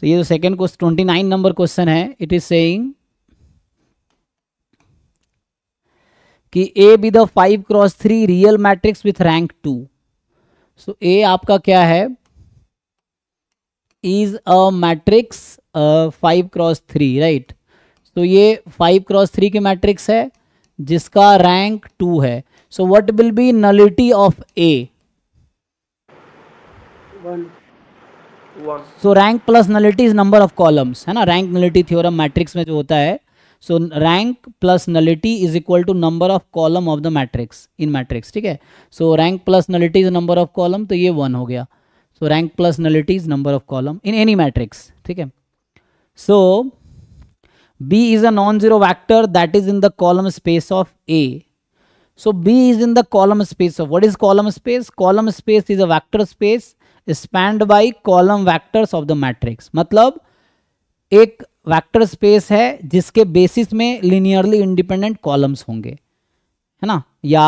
तो ये जो second question twenty nine number question है इट इज सेइंग कि A B the five cross three real matrix with rank two so A आपका क्या है is a matrix five cross three right तो ये फाइव क्रॉस थ्री की matrix है जिसका रैंक टू है so what will be nullity of A so rank plus nullity is number of columns है ना रैंक नलिटी थ्योरम मैट्रिक्स में जो होता है so rank plus nullity is equal to number of column of the matrix in matrix ठीक है so rank plus nullity is number of column तो ये वन हो गया so rank plus nullity is number of column in any matrix ठीक है so b is a non-zero vector that is in the column space of A. So b is in the column space of what is column space? Column space is a vector space spanned by column vectors of the matrix मतलब एक vector space है जिसके basis में linearly independent columns होंगे है ना या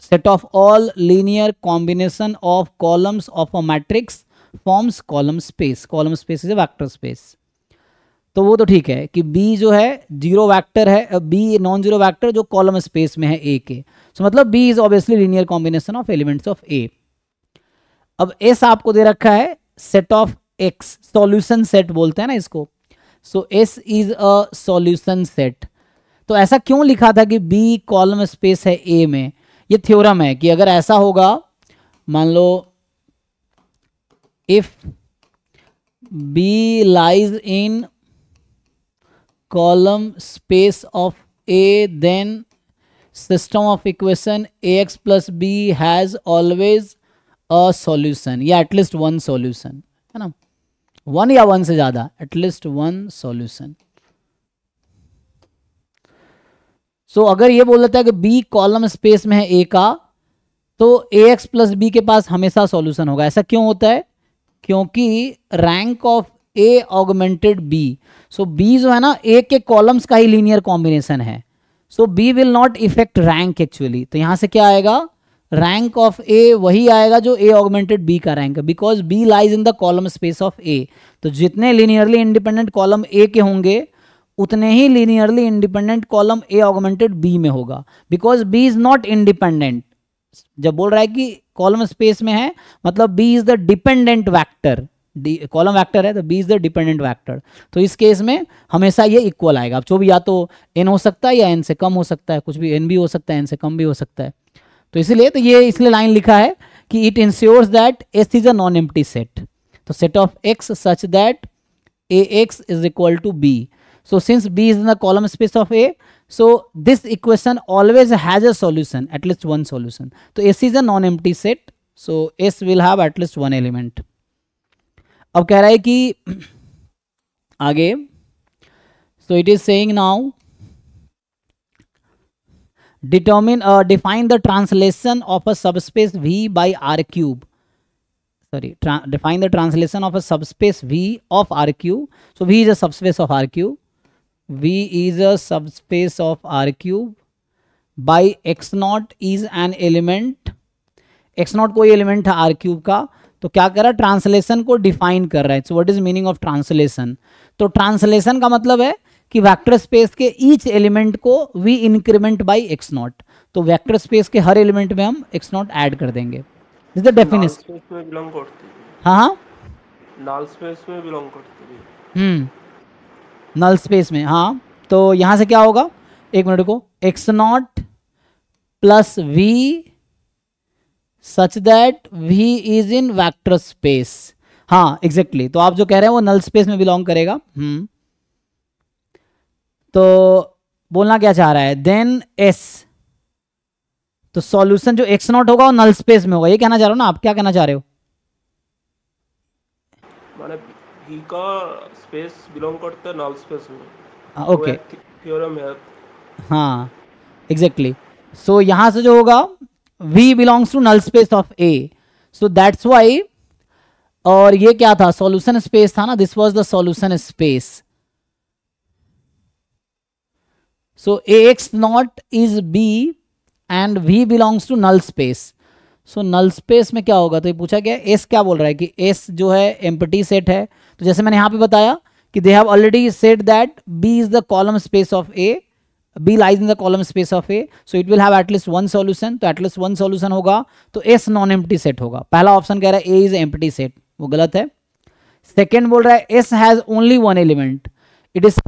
set of all linear combination of columns of a matrix forms column space column space is a vector space तो वो तो ठीक है कि B जो है जीरो वैक्टर है B नॉन जीरो वैक्टर जो कॉलम स्पेस में है A के सो so, मतलब B is obviously linear combination of elements of A अब एस आपको दे रखा है set of X solution set बोलते हैं ना इसको so S is a solution set तो ऐसा क्यों लिखा था कि बी कॉलम स्पेस है ए में ये थ्योरम है कि अगर ऐसा होगा मान लो if B lies in column space of A then system of equation A X plus B has always a solution या एटलीस्ट वन सॉल्यूशन है ना वन या वन से ज्यादा एटलीस्ट वन सॉल्यूशन सो अगर ये बोल देता है कि बी कॉलम स्पेस में है ए का तो ए एक्स प्लस बी के पास हमेशा सॉल्यूशन होगा ऐसा क्यों होता है क्योंकि rank of A augmented B so B जो है ना ए के कॉलम्स का ही लीनियर कॉम्बिनेशन है so B will not effect rank actually तो यहां से क्या आएगा रैंक ऑफ ए वही आएगा जो ए ऑगमेंटेड बी का रैंक है because B lies in the column space of A तो जितने लीनियरली इंडिपेंडेंट कॉलम ए के होंगे उतने ही linearly independent column A augmented B में होगा because B is not independent जब बोल रहा है कि कॉलम स्पेस में है मतलब B is the dependent vector column vector है तो B is the dependent vector तो इस केस में हमेशा ये इक्वल आएगा अब जो भी या तो एन हो सकता है या एन से कम हो सकता है कुछ भी एन भी हो सकता है एन से कम भी हो सकता है तो इसलिए तो ये इसलिए लाइन लिखा है कि it ensures that S is a non empty set तो set of X such that A X is equal to B so since B is the column space of A so this equation always has a solution at least one solution तो S is a non empty set so S will have at least one element अब कह रहा है कि आगे so it is saying now determine define the translation of a subspace V by R cube sorry define the translation of a subspace V of R Q so V is a subspace of R Q V is a subspace of R cube by X naught is an element X naught कोई element था R cube का तो क्या कर रहा है translation को define कर रहा है so what is meaning of translation तो ट्रांसलेशन का मतलब है कि वेक्टर स्पेस के ईच एलिमेंट को V increment by X naught तो वेक्टर स्पेस के हर एलिमेंट में हम एक्स नॉट ऐड कर देंगे द डेफिनेशन हाँ नल स्पेस में बिलोंग करती है हाँ, हाँ? हम्म। नल स्पेस में हाँ तो यहां से क्या होगा एक मिनट को X naught plus V such that V is in vector space हाँ एग्जैक्टली exactly. तो आप जो कह रहे हैं वो नल स्पेस में बिलोंग करेगा हम्म तो बोलना क्या चाह रहा है देन एस तो सॉल्यूशन जो एक्स नॉट होगा वो नल स्पेस में होगा ये कहना चाह रहे हो ना आप क्या कहना चाह रहे हो ओके हाँ एग्जैक्टली सो तो हाँ, से जो होगा V belongs to null space of A so that's why और ये क्या था सॉल्यूशन स्पेस था ना this was the solution space So Ax naught is B and V belongs to null space. So so, null space में क्या होगा तो ये पूछा गया एस क्या बोल रहा है कि एस जो है एम्पटी सेट है तो जैसे मैंने यहां पे बताया कि they have already set that B is the column space of A B lies in the column space of A so it will have at least one solution तो एटलीस्ट वन सॉल्यूशन होगा तो एस नॉन एम्पटी सेट होगा पहला option कह रहा है ए is empty set वो गलत है सेकेंड बोल रहा है S has only one element it is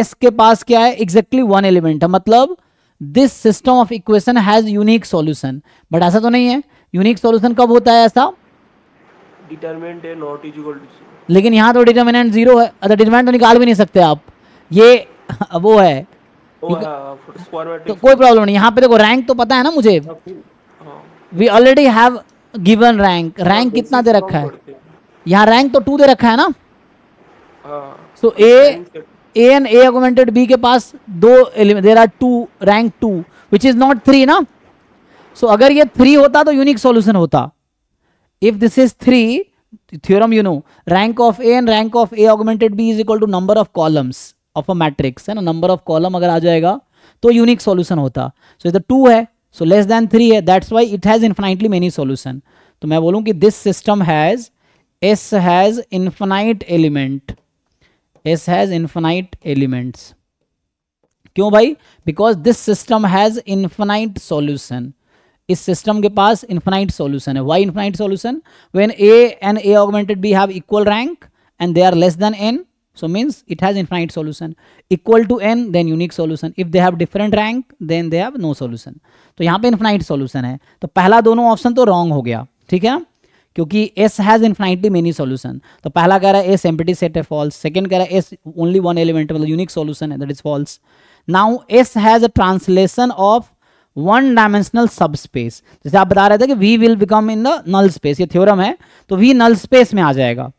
S के पास क्या है एग्जैक्टली वन एलिमेंट है मतलब this system of equation has unique solution but ऐसा तो नहीं है यूनिक सॉल्यूशन कब होता है ऐसा डिटरमिनेंट तो है नॉट इक्वल टू लेकिन यहां तो डिटरमिनेंट जीरो है अदर डिटरमिनेंट तो निकाल भी नहीं सकते आप ये वो है हाँ, तो कोई प्रॉब्लम नहीं यहाँ पे देखो रैंक तो पता है ना मुझे we already have given rank rank कितना दे रखा है यहाँ रैंक तो टू दे रखा है ना सो हाँ। A A N A augmented B के पास दो element there are two rank two which is not three ना सो अगर ये थ्री होता तो यूनिक सॉल्यूशन होता if this is three theorem you know rank of A and rank of A augmented B is equal to number of columns of a matrix है ना number of column अगर आ जाएगा तो unique solution होता सो इधर two है so less than three है that's why it has infinitely many solution तो मैं बोलूँ कि this system has S has infinite element S has infinite elements क्यों भाई because this system has infinite solution इस सिस्टम के पास इन्फेनाइट सॉल्यूशन है why infinite solution when A and A augmented B have equal rank and they are less than N so means it has infinite solution equal to N then unique solution if they have different rank then they have no solution तो यहां पे infinite solution है तो पहला दोनों option तो wrong हो गया ठीक है क्योंकि S has infinitely many solution तो पहला कह रहा है एस एम्पिटी सेट है फॉल्स सेकंड कह रहा है एस ओनली वन एलिमेंट मतलब यूनिक सॉल्यूशन है that is false now S has a translation of one dimensional subspace जैसे आप बता रहे थे कि V will become in the null space ये थ्योरम है तो वी नल स्पेस में आ जाएगा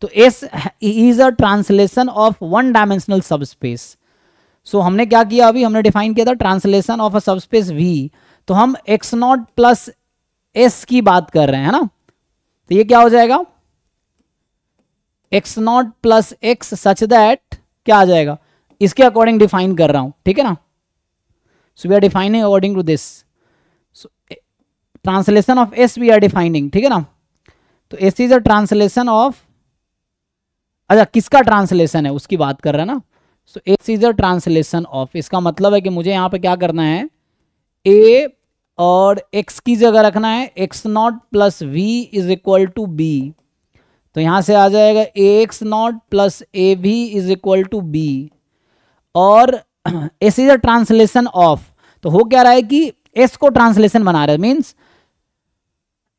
तो S is a translation of one dimensional subspace so हमने क्या किया अभी हमने डिफाइन किया था translation of a subspace we तो हम एक्स नॉट प्लस एस की बात कर रहे हैं ना तो ये क्या हो जाएगा X naught plus X such that क्या आ जाएगा इसके अकॉर्डिंग डिफाइन कर रहा हूं ठीक है ना so we are defining according to this translation of S we are defining ठीक है ना तो S is a translation of अच्छा किसका ट्रांसलेशन है उसकी बात कर रहा है ना so S is a translation of इसका मतलब है कि मुझे यहां पे क्या करना है ए और x की जगह रखना है x naught plus V is equal to B तो यहाँ से आ जाएगा A X naught plus A V is equal to B और S is a translation of तो हो क्या रहा है कि एस को ट्रांसलेशन बना रहा है मीन्स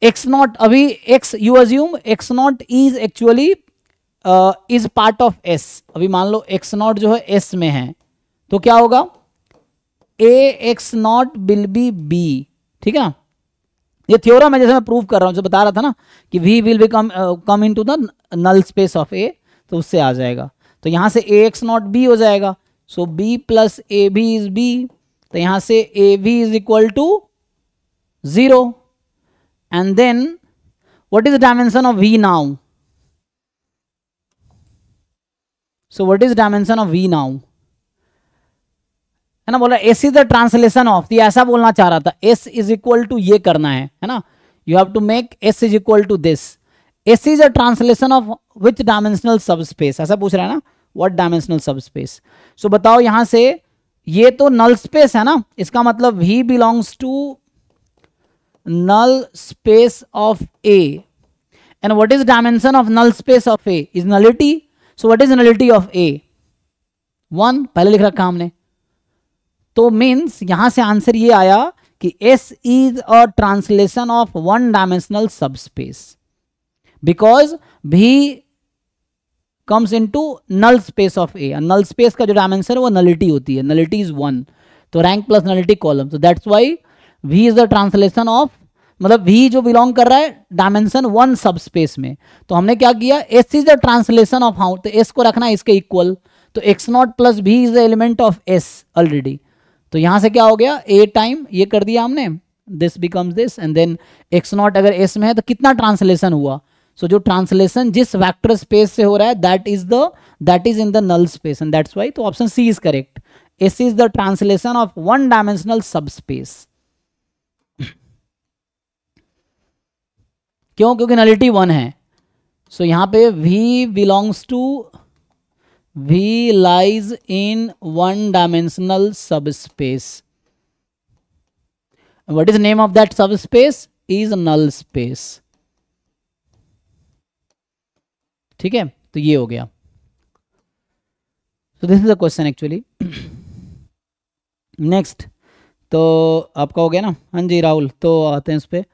एक्स नॉट अभी X you assume X naught is actually is part of S अभी मान लो एक्स नॉट जो है एस में है तो क्या होगा A X naught will be B ठीक है ये थ्योरम है जैसे मैं प्रूव कर रहा हूं जो बता रहा था ना कि V will become come into the null space of A तो उससे आ जाएगा तो यहां से ए एक्स नॉट बी हो जाएगा सो B plus A B is B तो यहां से A B is equal to zero and then what is the dimension of V now so what is dimension of V now है ना बोल बोला S is the translation of ये ऐसा बोलना चाह रहा था एस इज इक्वल टू ये करना है है ना you have to make S is equal to this S is a translation of which dimensional subspace ऐसा पूछ रहा है ना what dimensional subspace so बताओ यहां से ये तो नल स्पेस है ना इसका मतलब V belongs to null space of A and what is dimension of null space of A is nullity so what is nullity of A one पहले लिख रखा हमने तो मीन्स यहां से आंसर ये आया कि S is a translation of one dimensional subspace because B comes into null space of A null space का जो डायमेंशन है वो नलिटी होती है नलिटी इज वन तो रैंक प्लस नलिटी कॉलम तो that's why V is the translation of मतलब V जो बिलोंग कर रहा है डायमेंशन वन सब स्पेस में तो हमने क्या किया S is the translation of how तो एस को रखना है इसके equal to X naught plus B is the element of S already तो यहां से क्या हो गया ए टाइम ये कर दिया हमने this becomes this and then X naught अगर एस में है तो कितना ट्रांसलेशन हुआ सो so, जो ट्रांसलेशन जिस वैक्टर स्पेस से हो रहा है that is the that is in the null space and that's why तो option C is correct S is the translation of one dimensional subspace क्यों क्योंकि नलिटी वन है सो so, यहां पे V belongs to V lies in one dimensional subspace what is name of that subspace is null space ठीक है तो ये हो गया तो this is a question actually next तो आपका हो गया ना हाँ जी राहुल तो आते हैं उस पर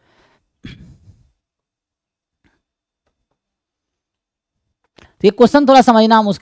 क्वेश्चन थोड़ा समझना हम